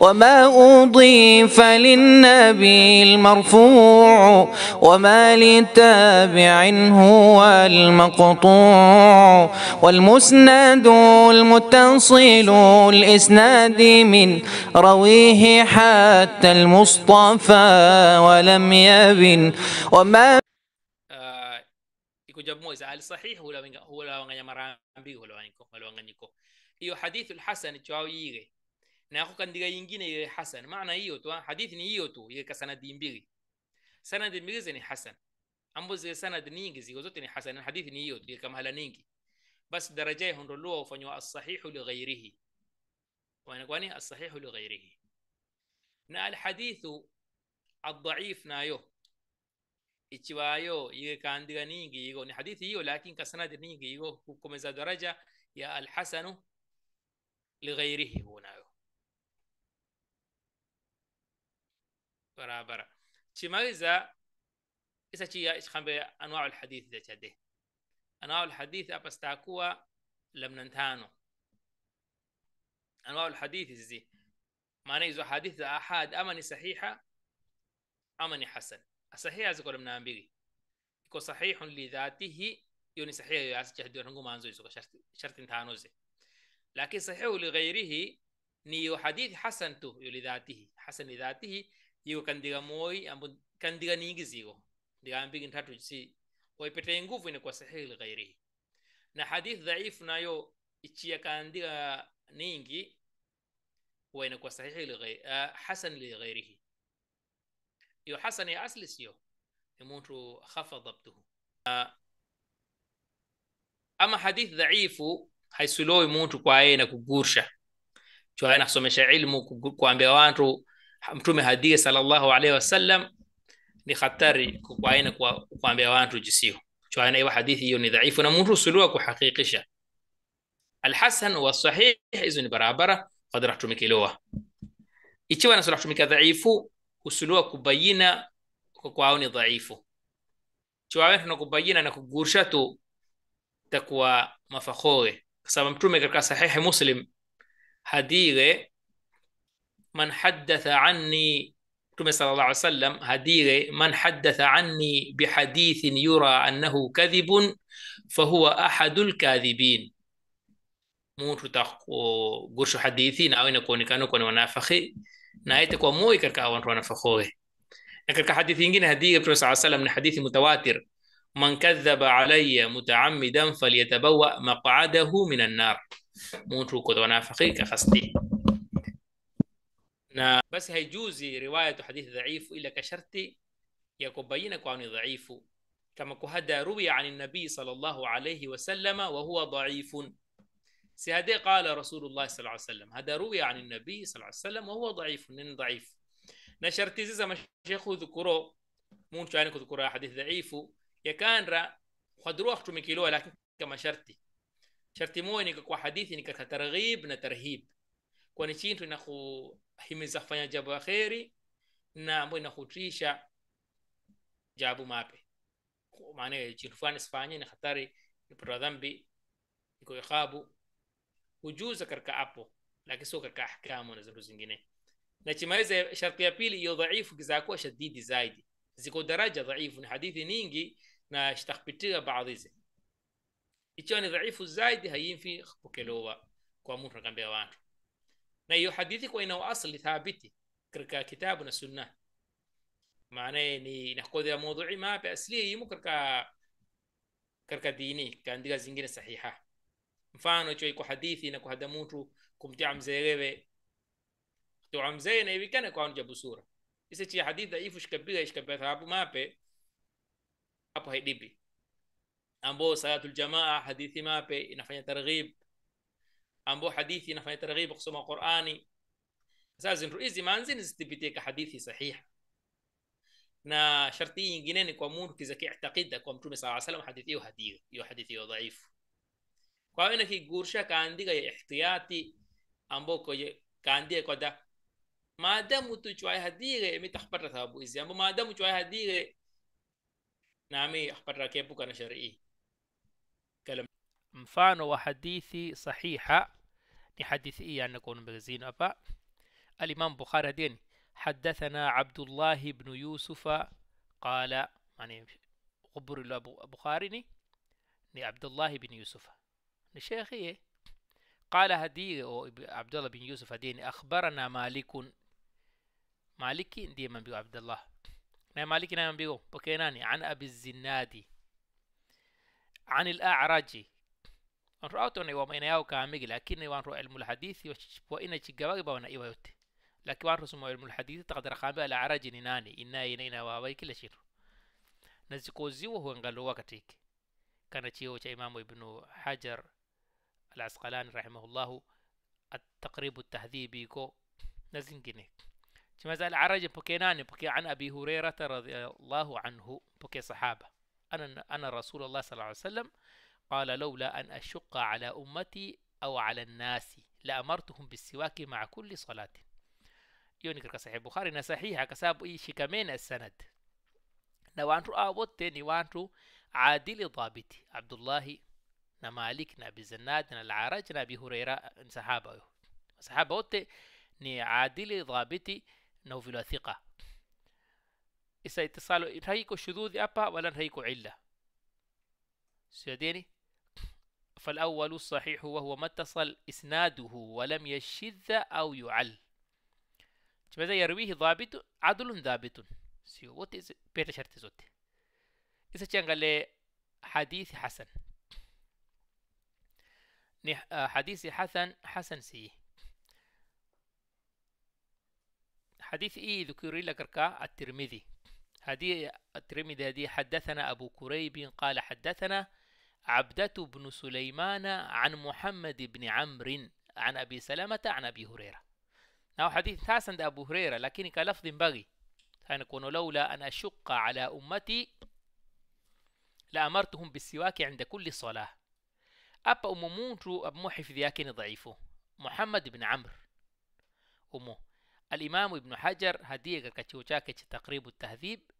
وما أضيف للنبي المرفوع وما لتابع هو المقطوع والمسند المتصل الإسناد من رويه حتى المصطفى ولم يبن وما sahih kujamua izali sahihi hulawanganyamarambiri hulawaniko hiyo hadithu lhasani cwawiyire na yako kandiga yingine ile hasan maana hiyo tu hadithi ni hiyo tu ile sanadi mbili sanadi mbili zeni hasan ambo zile sanadi nyingi ziko zote ni hasan hadithi ni hiyo tu kama hala nyingi basi daraja huondolewa ufanywa as-sahihu li ghairihi wanakuwa ni as-sahihu li ghairihi na al-hadithu ad-da'if nayo ichiwayo ile kaandika nyingi iko ni hadithi hiyo lakini kasanadi nyingi iko kukomeza daraja ya al li ghairihi huwa برابرة تشمايزا إسا تشي خمبي أنواع الحديث ذا تشده أنواع الحديث أبستاكوا لم ننتانو أنواع الحديث زي معناه إذا حديث أحد أمني صحيحة أمني حسن الصحيح زي كلام نامبيري يكون صحيح لذاته يوني صحيح ياس جهدو نغو مانزو يسوك شرط شرط انتانو زي لكن صحيح لغيره نيو حديث حسن تو لذاته حسن لذاته yiko kandika moyi ambo kandika ningi ziko ndikaambiki nthatu si waipetee nguvu ine kwa sahihi ghairihi na hadithi dhaifu nayo ichia kaandika ningi huwa inakuwa sahihi uh, ah, hasan lighairihi iyo hasan ya asli siyo ni muntu khafa dhabtuhu uh, ah, ama hadithi dhaifu haisulowi muntu kwaye na kugursha chwaye nakusomesha ilmu kuambia wantu mtume hadie sallallahu alaihi wasallam ni hatari kwa aina watu jisio cho aina hadithi hiyo ni dhaifu na mrusuliwa kuhakikisha alhasan wa hizo ni barabara qadra tumikiliwa ikiwa na sura tumika dhaifu usuliwa kubayina kwa ni dhaifu cho awe tunakubayina na kugursha tu takuwa mafahoe kwa sababu mtume katika sahihi muslim hadige من حدث عني كما صلى الله عليه وسلم هديره من حدث عني بحديث يرى انه كذب فهو احد الكاذبين موت تاخو غوش حديثين او نكون كانوا كن ونافخي نايت كو مو يكر كا وان ونافخوه نكر حديث ينجي هديره صلى الله عليه وسلم حديث متواتر من كذب علي متعمدا فليتبوأ مقعده من النار موت كو كخستي نا بس هي جوزي رواية حديث ضعيف إلا كشرتي يا كبينا كواني ضعيف كما كهدا روي عن النبي صلى الله عليه وسلم وهو ضعيف سيهدي قال رسول الله صلى الله عليه وسلم هذا روي عن النبي صلى الله عليه وسلم وهو ضعيف نن ضعيف نشرتي زي ما شيخ ذكرو مو شانك يعني ذكره حديث ضعيف يا كان را خد روح من كيلو لكن كما شرتي شرتي مو انك حديث انك ترغيب نترهيب kwani chintu inakuhimiza kufanya jabu ya kheri na ambayo inakutisha jabu mape maana chintu fulani sifanye ni hatari nipata dhambi iko ikhabu hujuza katika apo lakini sio katika ahkamu na zindu zingine na chimaliza sharti ya pili iyo dhaifu kizakuwa shadidi zaidi ziko daraja dhaifu ni hadithi nyingi na shtakpitia baadhizi ikiwa ni dhaifu zaidi haimfi kupokelewa kwa mtu nakambia watu لا يحدثك وإنه أصل ثابت كتابنا السنة معناه يعني نأخذ موضوعي ما بأسليه ممكن كركا ديني كاندika zingine sahiha mfano cho iko hadithi na kuhada mtu kumtia mzeewe kutoa mzee na ivikane kwa onja busura ise chi hadithi dhaifu shikabiga ishikabiga thababu mape hapo haidipi ambao salatul jamaa hadithi mape inafanya targhib ambao hadithi inafanya targhibu kusoma qurani sasa zindu hizi manzini zithibitie ka hadithi sahiha na sharti hii nyingine ni kwa mtu kiza kiitakida kwa mtume saa salam hadithi hiyo hadithi hiyo hadithi hiyo dhaifu kwa hiyo nakigursha kaandika ya ihtiyati ambao kaandika kwada maadamu tuchwaye hadige emitakhpata thawabu hizi ambo maadamu chwaye hadige nami akhpata kepuka na sharii mfano wa hadithi sahiha حديثية أن يعني نكون مغزين أبا الإمام بخاري دين حدثنا عبد الله بن يوسف قال يعني غبر بخاري ني عبد الله بن يوسف شيخي إيه؟ قال هدي عبد الله بن يوسف دين أخبرنا مالك مالك دي من بيو عبد الله نا مالكي من بيو بكيناني عن أبي الزنادي عن الأعرج الرؤوت أنا يوم إنا ياو كامي لكن يوان رؤى الملحديث وإنا جيجاوغي باونا إيوهوتي لكن وان رسمو الملحديث تقدر خامي على عراج نناني إنا إنا وابي كل شيء شير نزيكوزي وهو انغلو وقتيك كان تيوش إمام ابن حجر العسقلاني رحمه الله التقريب التهذيبي كو نزنجنيك كما زال عرج بكيناني بكي عن أبي هريرة رضي الله عنه بكي صحابة أنا أنا رسول الله صلى الله عليه وسلم قال لولا أن أشق على أمتي أو على الناس لأمرتهم بالسواك مع كل صلاة يوني صحيح بخاري صحيح كساب إي شكمين السند نوانتو آوت آه، نوانتو عادل ضابط عبد الله نمالك نبي زناد العرج نبي هريرة صحابة صحابة أوت ني عادل ضابط نوفل ثقة إذا اتصالوا رأيكو شذوذي أبا ولا رأيكو علة سيديني فالأول الصحيح وهو ما اتصل إسناده ولم يشذ أو يعل ماذا يرويه ضابط عدل ضابط سيو وات إز بيتا شرط زوت إذا كان حديث حسن آه، حديث حسن حسن سي حديث إي ذكر لك ركا الترمذي هذه الترمذي هذه حدثنا أبو كريب قال حدثنا عبدة بن سليمان عن محمد بن عمرو عن أبي سلمة عن أبي هريرة ناو حديث حسن أبو هريرة لكن كلفظ بغي سنكون لولا أن أشق على أمتي لأمرتهم بالسواك عند كل صلاة أبا أم مونترو أب محف ذياكين ضعيفه محمد بن عمرو أمو الإمام ابن حجر هدية كتشوشاكي تقريب التهذيب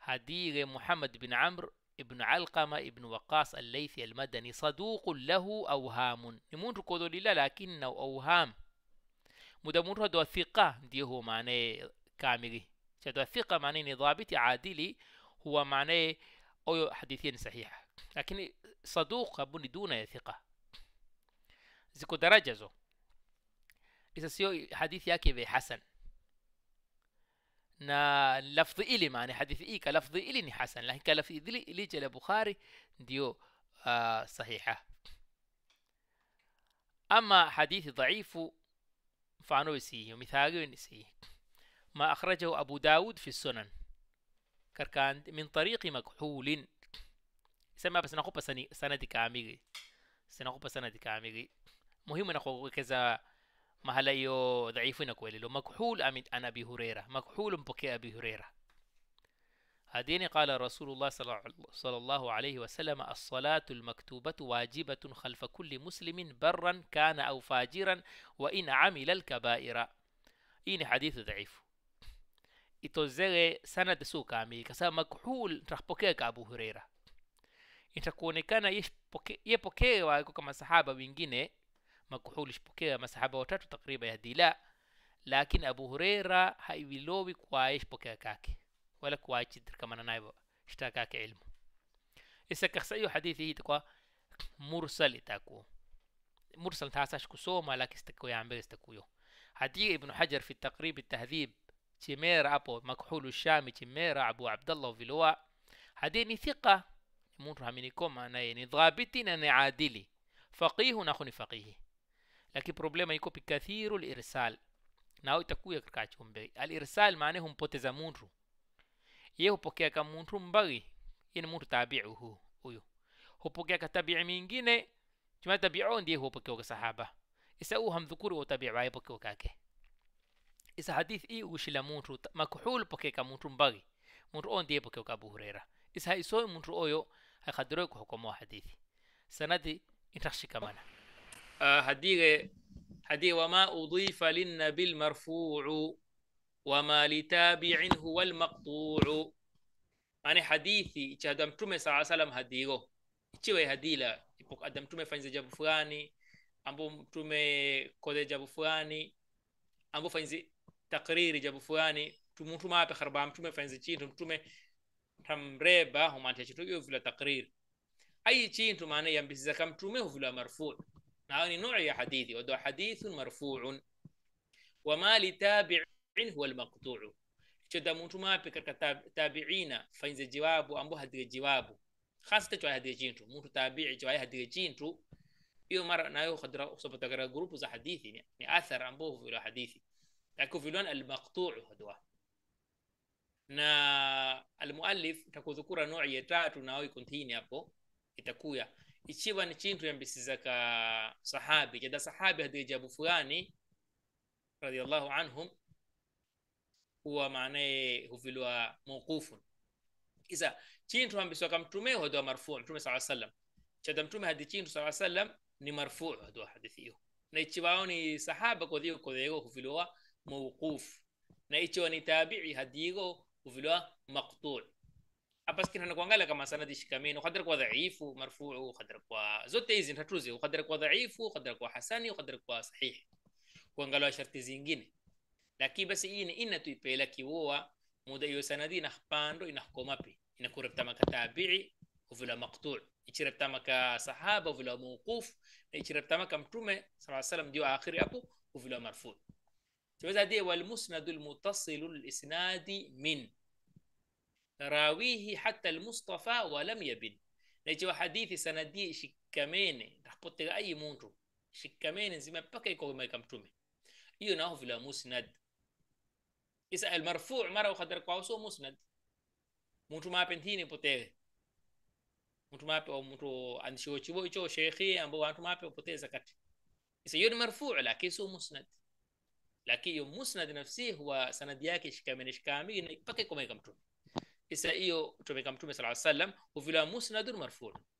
هدية محمد بن عمرو ابن علقمة ابن وقاص الليثي المدني صدوق له أوهام نمون ركودو لله لكنه أوهام مدمون ردو ثقة دي هو معنى كامري شدو ثقة معنى ضابط عادلي هو معنى أو حديثين صحيح لكن صدوق أبوني دون ثقة زكو درجة زو إذا سيو حديث ياكي حسن نا لفظ إلي معنى حديث إي كلفظ إلي حسن لكن كلفظ إلي إلي جل بخاري ديو آه صحيحة أما حديث ضعيف فانو يسيه مثاقه يسيه ما أخرجه أبو داود في السنن كركان من طريق مكحول سما بس نخب سندي كاميري سنخب سندي كاميري مهم نخب كذا محل ضعيف ضعيفنا له مكحول انا أبي هريرة مكحول بكي أبي هريرة هديني قال رسول الله صلى الله عليه وسلم الصلاة المكتوبة واجبة خلف كل مسلم برا كان أو فاجرا وإن عمل الكبائر إين حديث ضعيف إتو itozere sana desu kami kasa makhul tapokea ka Abu Huraira itakuonekana yepokewa ye kama صحابة وينجيني مكحول شبوكيه ما سحبه وتاتو تقريبا يهدي لا لكن ابو هريره هاي بيلوبي كوايش بوكيه كاكي ولا كوايش تدر كمان انا ايبو اشتاكاك علمه اسا كخس ايو حديثي هي تقوى مرسل تاكو مرسل تاساش كسو ما لك استكو يا يعني عمبير استكويو حديث ابن حجر في التقريب التهذيب تيمير ابو مكحول الشامي تيمير ابو عبد الله فيلوا هديني ثقة مون رامينيكوم انا يعني ضابطين انا عادلي فقيه ناخذ فقيه لكن بروبليما يكو بكثير الإرسال ناو يتكو يكرك عشومبي الإرسال معناه هم بوتزا مونرو يهو بوكيا كم مونرو مبغي ين يعني مونرو تابعه هو ويو هو بوكيا كتابيع مينجينة جمال تابعون دي هو بوكيا كصحابة إسأو هم ذكروا وتابعوا أي بوكيا كاكي إذا حديث إيه وش لمونرو ت... مكحول بوكيا كم مونرو مبغي مونرو أون دي بوكيا كابو هريرة إذا هيسوي مونرو أيو هيخدروه كحكم واحد حديث سندي إنتشي كمانه haddii haddii wamaa udiifa linnabi lmarfuucu wamaa litaabicin huwa almaqtuucu mane hadithi ichi hadda mtume saa salam hadigo ichiwe hadila adda mtume fanyize jambo fulani ambo mtume koze jambo fulani ambo fanyize takriri jambo fulani mtume ape kharba mtume fanyize chintu mtume tamreba humante chitu iyo vula takriri ayi chintu maana yambisiza kamtume huvula marfuu هذا نوعي حديثي ودو حديث مرفوع وما لتابع هو المقطوع شد مونتو ما بكر تابعينا فإن جواب أمبو هدي جواب خاصة تجوا هدي جينتو مونتو تابعي تجوا هدي جينتو يوم إيوه، مرة نايو خدرا أصبح تقرا جروب وزا حديثي يعني أثر أمبو في حديثي لكن في لون المقطوع هدوا نا المؤلف تكو ذكورا نوعي تاتو ناوي كنتيني أبو يتكويا ichiwa ni chintu yambisiza ka sahabi jada sahabi hadi jabu fulani radiyallahu anhum huwa maanaye huvilwa mauqufun isa chintu ambiswa ka mtume hodwa marfu mtume saa sallam chada mtume hadi kintu saa sallam ni marfu hadithi hiyo na ichiwao ni sahaba kodhigo kodhigo huvilwa mauqufu na ichiwa ni tabi'i hadigo huvilwa maqtu' بس كنا نقول لك ما سندش كمين وخدرك وضعيف ومرفوع وخدرك وزوت ايزن هتروزي وخدرك وضعيف وخدرك وحساني وخدرك وصحيح كون قالوا شرط زين لكن بس ان ان تو بي لك هو مود يو سندي نخبان رو نحكم ابي ان كربت ما كتابعي وفلا مقطوع يشرب تمك صحابه وفلا موقوف يشرب تمك متومه صلى الله عليه وسلم ديو اخر ابو وفلا مرفوع فاذا دي والمسند المتصل الاسنادي من rawihi hata almustafa walam yabin nechiwa hadithi sanadie ishikamene ndakapotega ayi muntu ishikamene nzima mpaka ikomeka mtume hiyo naho vila musnad isa almarfu mara ukhadar kwa so musnad muntu mape nthine potege muntu mape au muntu andishiwo chibo icho shekhi ambao watu mape upoteza kati isa hiyo ni marfu lakini so musnad lakini musnad nafsi huwa sanadi yake ishikamene ishikamene mpaka ikomeka mtume تومي كم تومي صلى الله عليه وسلم وفي مسند مرفوع